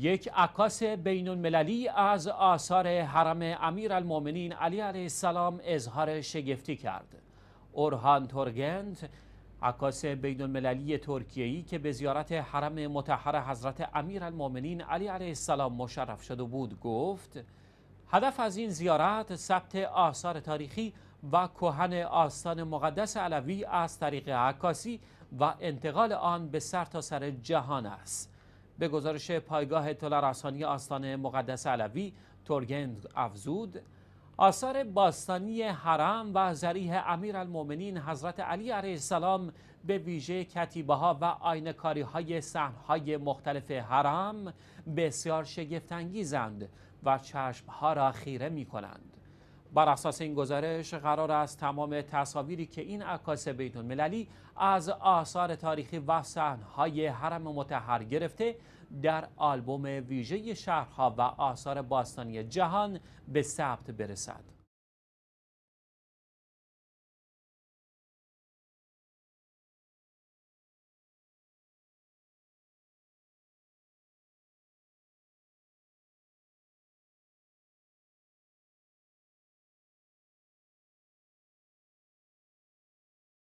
یک عکاس بین المللی از آثار حرم امیر المومنین علی علیه السلام اظهار شگفتی کرد اورهان تورگنت، عکاس بین المللی ترکیهی که به زیارت حرم متحر حضرت امیر المومنین علی علیه السلام مشرف شده بود گفت هدف از این زیارت ثبت آثار تاریخی و کوهن آستان مقدس علوی از طریق عکاسی و انتقال آن به سرتاسر سر جهان است به گزارش پایگاه اطلاع رسانی آستان مقدس علوی تورگند افزود آثار باستانی حرم و زریح امیر المومنین حضرت علی علیه السلام به ویژه کتیبه ها و آینکاری های های مختلف حرم بسیار شگفتانگیزند و چشم ها را خیره می کنند. بر اساس این گزارش قرار است تمام تصاویری که این عکاس بین المللی از آثار تاریخی و صحنهای حرم متحر گرفته در آلبوم ویژه شهرها و آثار باستانی جهان به ثبت برسد